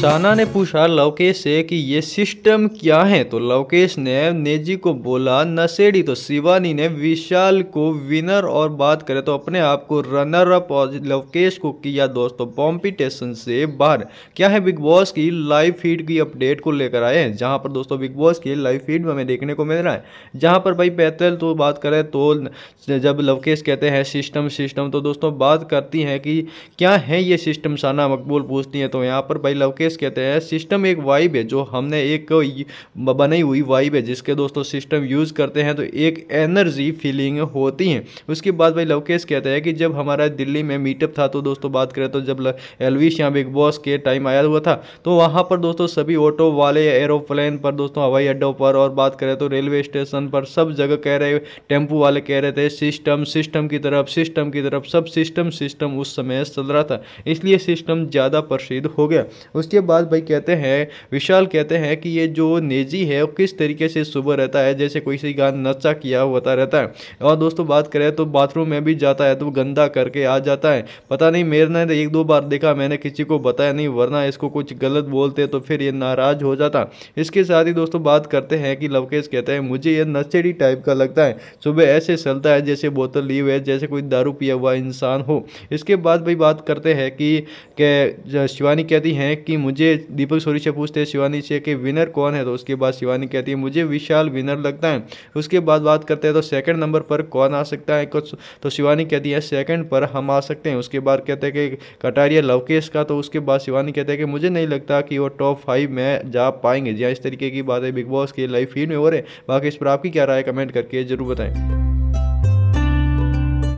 चाना ने पूछा लवकेश से कि ये सिस्टम क्या है तो लवकेश ने नेजी को बोला नशेड़ी तो शिवानी ने विशाल को विनर और बात करें तो अपने आप को रनर अप और लवकेश को किया दोस्तों तो कॉम्पिटिशन से बाहर क्या है बिग बॉस की लाइव फीड की अपडेट को लेकर आए हैं जहां पर दोस्तों बिग बॉस की लाइव फीड में हमें देखने को मिल रहा है जहाँ पर भाई पैतल तो बात करें तो जब लवकेश कहते हैं सिस्टम सिस्टम तो दोस्तों बात करती हैं कि क्या है ये सिस्टम साना मकबूल पूछती है तो यहाँ पर भाई लवकेश केस कहते हैं सिस्टम एक वाइब है जो हमने एक बनाई हुई वाइब है जिसके दोस्तों सिस्टम यूज़ करते हैं तो एक एनर्जी फीलिंग होती है उसके बाद भाई केस कहते हैं कि जब हमारा दिल्ली में मीटअप था तो दोस्तों बात करें तो जब एलविश या बिग बॉस के टाइम आया हुआ था तो वहाँ पर दोस्तों सभी ऑटो वाले एरोप्लेन पर दोस्तों हवाई अड्डों पर और बात करें तो रेलवे स्टेशन पर सब जगह कह रहे टेम्पू वाले कह रहे थे सिस्टम सिस्टम की तरफ सिस्टम की तरफ सब सिस्टम सिस्टम उस समय चल रहा था इसलिए सिस्टम ज़्यादा प्रसिद्ध हो गया उसके इसके बाद भाई कहते हैं विशाल कहते हैं कि ये जो नेजी है वो किस तरीके से सुबह रहता है जैसे कोई सी गान नचा किया होता रहता है और दोस्तों बात करें तो बाथरूम में भी जाता है तो गंदा करके आ जाता है पता नहीं मेरे ने एक दो बार देखा मैंने किसी को बताया नहीं वरना इसको कुछ गलत बोलते तो फिर ये नाराज हो जाता इसके साथ ही दोस्तों बात करते हैं कि लवकेश कहते हैं मुझे ये नचेड़ी टाइप का लगता है सुबह ऐसे चलता है जैसे बोतल ली हुए जैसे कोई दारू पिया हुआ इंसान हो इसके बाद भाई बात करते हैं कि शिवानी कहती हैं कि मुझे दीपक सोरी से पूछते हैं शिवानी से कि विनर कौन है तो उसके बाद शिवानी कहती है मुझे विशाल विनर लगता है उसके बाद बात करते हैं तो सेकंड नंबर पर कौन आ सकता है कुछ तो शिवानी कहती है सेकंड पर हम आ सकते हैं उसके बाद कहते हैं कि कटारिया लवकेश का तो उसके बाद शिवानी कहते हैं कि मुझे नहीं लगता कि वो टॉप फाइव में जा पाएंगे जी हाँ, इस तरीके की है बिग बॉस की लाइव फीड में हो रहे बाकी इस पर आपकी क्या राय कमेंट करके ज़रूर बताएँ